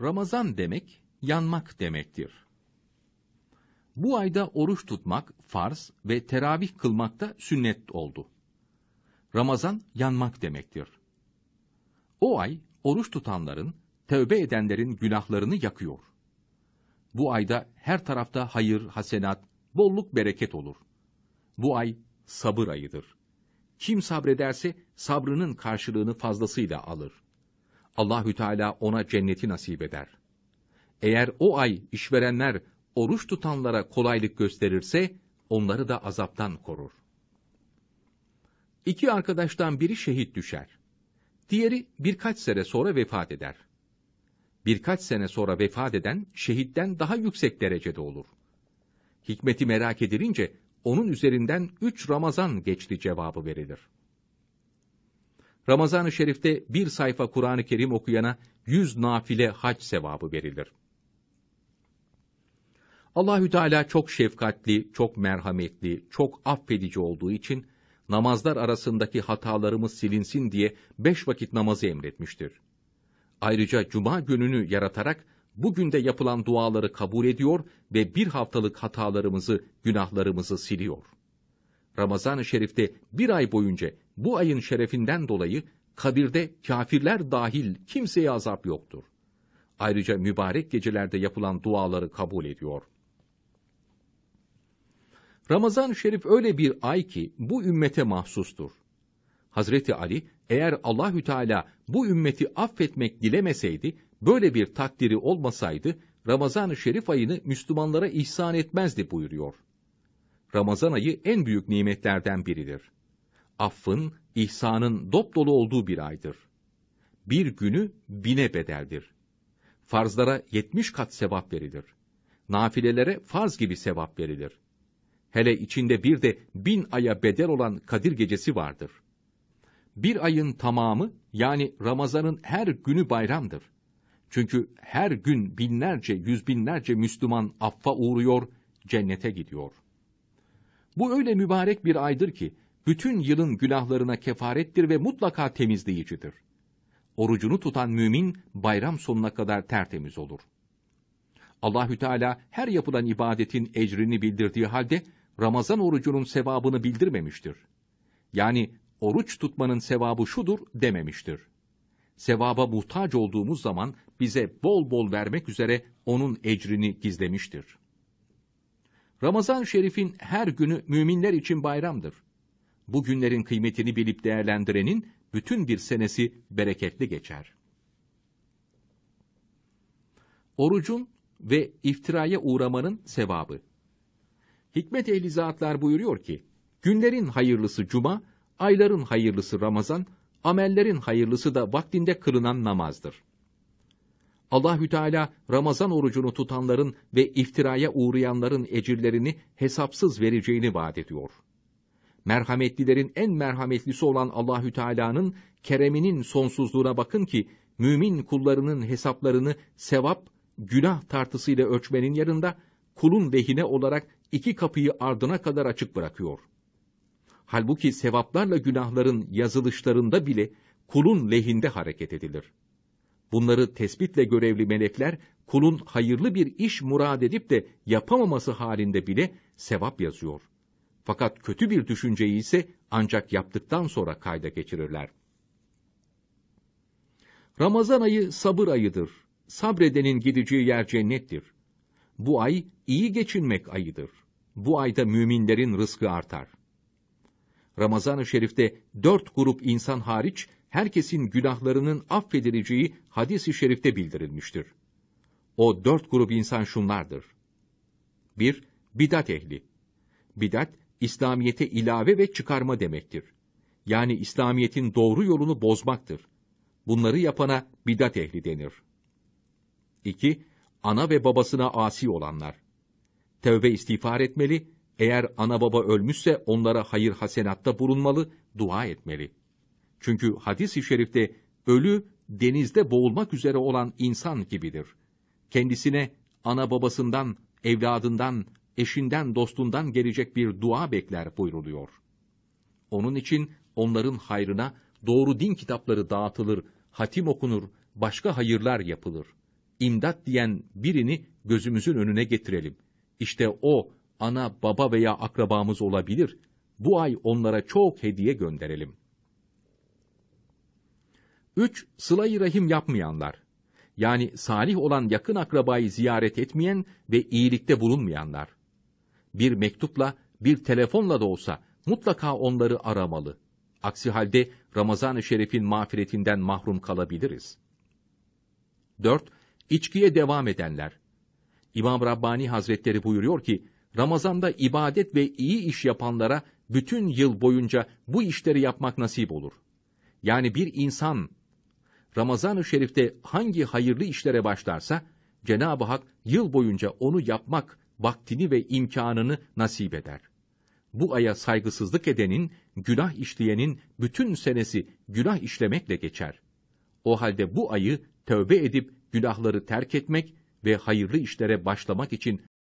Ramazan demek yanmak demektir. Bu ayda oruç tutmak farz ve teravih kılmak da sünnet oldu. Ramazan yanmak demektir. O ay oruç tutanların, tövbe edenlerin günahlarını yakıyor. Bu ayda her tarafta hayır, hasenat, bolluk, bereket olur. Bu ay sabır ayıdır. Kim sabrederse sabrının karşılığını fazlasıyla alır. Allahü Teala ona cenneti nasip eder. Eğer o ay işverenler oruç tutanlara kolaylık gösterirse onları da azaptan korur. İki arkadaştan biri şehit düşer. Diğeri birkaç sene sonra vefat eder. Birkaç sene sonra vefat eden şehitten daha yüksek derecede olur. Hikmeti merak edilince onun üzerinden üç Ramazan geçti cevabı verilir. Ramazan-ı Şerif'te bir sayfa Kur'an-ı Kerim okuyana yüz nafile hac sevabı verilir. Allahü Teala çok şefkatli, çok merhametli, çok affedici olduğu için namazlar arasındaki hatalarımız silinsin diye beş vakit namazı emretmiştir. Ayrıca cuma gününü yaratarak bugün de yapılan duaları kabul ediyor ve bir haftalık hatalarımızı, günahlarımızı siliyor. Ramazan-ı Şerif'te bir ay boyunca bu ayın şerefinden dolayı kabirde kafirler dahil kimseye azap yoktur. Ayrıca mübarek gecelerde yapılan duaları kabul ediyor. Ramazan-ı Şerif öyle bir ay ki bu ümmete mahsustur. Hazreti Ali eğer Allahü Teala bu ümmeti affetmek dilemeseydi, böyle bir takdiri olmasaydı Ramazan-ı Şerif ayını Müslümanlara ihsan etmezdi buyuruyor. Ramazan ayı en büyük nimetlerden biridir affın, ihsanın dop dolu olduğu bir aydır. Bir günü bine bedeldir. Farzlara yetmiş kat sevap verilir. Nafilelere farz gibi sevap verilir. Hele içinde bir de bin aya bedel olan Kadir gecesi vardır. Bir ayın tamamı yani Ramazan'ın her günü bayramdır. Çünkü her gün binlerce, yüz binlerce Müslüman affa uğruyor, cennete gidiyor. Bu öyle mübarek bir aydır ki, bütün yılın günahlarına kefarettir ve mutlaka temizleyicidir. Orucunu tutan mümin bayram sonuna kadar tertemiz olur. Allahü Teala her yapılan ibadetin ecrini bildirdiği halde Ramazan orucunun sevabını bildirmemiştir. Yani oruç tutmanın sevabı şudur dememiştir. Sevaba muhtaç olduğumuz zaman bize bol bol vermek üzere onun ecrini gizlemiştir. ramazan Şerif'in her günü müminler için bayramdır bu günlerin kıymetini bilip değerlendirenin bütün bir senesi bereketli geçer. Orucun ve iftiraya uğramanın sevabı. Hikmet ehli zatlar buyuruyor ki, günlerin hayırlısı cuma, ayların hayırlısı Ramazan, amellerin hayırlısı da vaktinde kılınan namazdır. Allahü Teala Ramazan orucunu tutanların ve iftiraya uğrayanların ecirlerini hesapsız vereceğini vaat ediyor merhametlilerin en merhametlisi olan Allahü Teala'nın kereminin sonsuzluğuna bakın ki mümin kullarının hesaplarını sevap, günah tartısıyla ölçmenin yanında kulun lehine olarak iki kapıyı ardına kadar açık bırakıyor. Halbuki sevaplarla günahların yazılışlarında bile kulun lehinde hareket edilir. Bunları tespitle görevli melekler kulun hayırlı bir iş murad edip de yapamaması halinde bile sevap yazıyor.'' Fakat kötü bir düşünceyi ise ancak yaptıktan sonra kayda geçirirler. Ramazan ayı sabır ayıdır. Sabredenin gideceği yer cennettir. Bu ay iyi geçinmek ayıdır. Bu ayda müminlerin rızkı artar. Ramazan-ı Şerif'te dört grup insan hariç herkesin günahlarının affedileceği hadis-i şerifte bildirilmiştir. O dört grup insan şunlardır. 1- Bidat ehli. Bidat, İslamiyete ilave ve çıkarma demektir. Yani İslamiyetin doğru yolunu bozmaktır. Bunları yapana bidat ehli denir. 2. Ana ve babasına asi olanlar. Tevbe istiğfar etmeli, eğer ana baba ölmüşse onlara hayır hasenatta bulunmalı, dua etmeli. Çünkü hadis-i şerifte ölü denizde boğulmak üzere olan insan gibidir. Kendisine ana babasından, evladından, eşinden dostundan gelecek bir dua bekler buyruluyor. Onun için onların hayrına doğru din kitapları dağıtılır, hatim okunur, başka hayırlar yapılır. İmdat diyen birini gözümüzün önüne getirelim. İşte o ana, baba veya akrabamız olabilir. Bu ay onlara çok hediye gönderelim. 3. Sıla-i rahim yapmayanlar. Yani salih olan yakın akrabayı ziyaret etmeyen ve iyilikte bulunmayanlar bir mektupla, bir telefonla da olsa mutlaka onları aramalı. Aksi halde Ramazan-ı Şerif'in mağfiretinden mahrum kalabiliriz. 4. İçkiye devam edenler. İmam Rabbani Hazretleri buyuruyor ki, Ramazan'da ibadet ve iyi iş yapanlara bütün yıl boyunca bu işleri yapmak nasip olur. Yani bir insan Ramazan-ı Şerif'te hangi hayırlı işlere başlarsa Cenab-ı Hak yıl boyunca onu yapmak vaktini ve imkanını nasip eder. Bu aya saygısızlık edenin, günah işleyenin bütün senesi günah işlemekle geçer. O halde bu ayı tövbe edip günahları terk etmek ve hayırlı işlere başlamak için